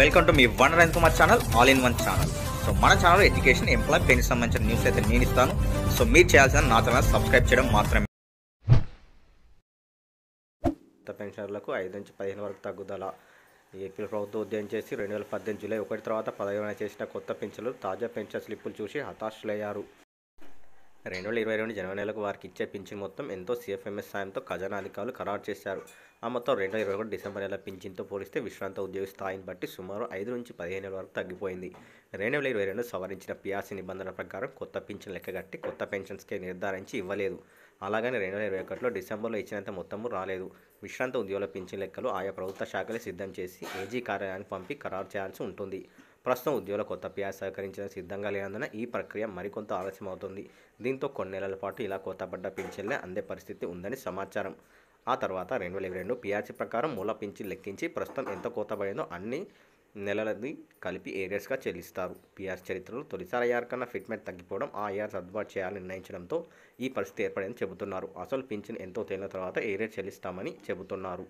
welcome to మీ వన్ రైన్ Kumar channel all in one channel so మన ఛానల్ ఎడ్యుకేషన్ ఎంప్లాయ్ పెన్కి సంబంధించిన న్యూస్ అయితే నేను ఇస్తాను సో మీరు చేయాల్సిన నా ఛానల్ సబ్స్క్రైబ్ చేయడం మాత్రమే పెన్షనర్లకు ఐదు నుంచి పదిహేను వరకు తగ్గుదల ఏపీ ప్రభుత్వం ఉద్యమం చేసి రెండు వేల పద్దెనిమిది జూలై ఒకటి తర్వాత పదవి చేసిన కొత్త పెన్షన్లు తాజా పెన్షన్ స్లిప్పులు చూసి హతాశులయ్యారు రెండు వేల ఇరవై రెండు జనవరి నెలకు వారికి ఇచ్చే పింఛన్ మొత్తం ఎంతో సిఎఫ్ఎంఎస్ సాయంతో ఖజానా అధికారులు ఖరారు చేశారు ఆ మొత్తం రెండు వేల ఇరవై ఒకటి డిసెంబర్ నెల పింఛన్తో పోలిస్తే విశ్రాంత ఉద్యోగ స్థాయిని బట్టి సుమారు ఐదు నుంచి పదిహేను వరకు తగ్గిపోయింది రెండు వేల ఇరవై రెండు సవరించిన పిఆర్సీ నిబంధనల ప్రకారం కొత్త పింఛన్ లెక్కగట్టి కొత్త పెన్షన్ స్కే నిర్ధారించి ఇవ్వలేదు అలాగని రెండు వేల ఇరవై ఒకటిలో డిసెంబర్లో ఇచ్చినంత మొత్తము రాలేదు విశ్రాంత ఉద్యోగుల పింఛన్ లెక్కలు ఆయా ప్రభుత్వ శాఖలే సిద్ధం చేసి ఏజీ కార్యాలయానికి పంపి ఖరారు చేయాల్సి ఉంటుంది ప్రస్తుతం ఉద్యోగుల కొత్త ప్యాజ్ సహకరించడం సిద్ధంగా లేనందున ఈ ప్రక్రియ మరికొంత ఆలస్యం అవుతుంది దీంతో కొన్ని నెలల పాటు ఇలా కొత్త పడ్డ పింఛన్లే అందే పరిస్థితి ఉందని సమాచారం ఆ తర్వాత రెండు వేల ఇరవై రెండు పీఆర్సీ ప్రకారం మూల పింఛన్ లెక్కించి ప్రస్తుతం ఎంత కోతబడిందో అన్ని నెలలది కలిపి ఏరియర్స్గా చెల్లిస్తారు పిఆర్ చరిత్రలో తొలిసారి అయ్యారు కన్నా ఫిట్మెంట్ తగ్గిపోవడం ఆ ఏఆర్ సర్దుబాటు చేయాలని నిర్ణయించడంతో ఈ పరిస్థితి ఏర్పడిందని చెబుతున్నారు అసలు పింఛన్ ఎంతో తేలిన తర్వాత ఏరియర్ చెల్లిస్తామని చెబుతున్నారు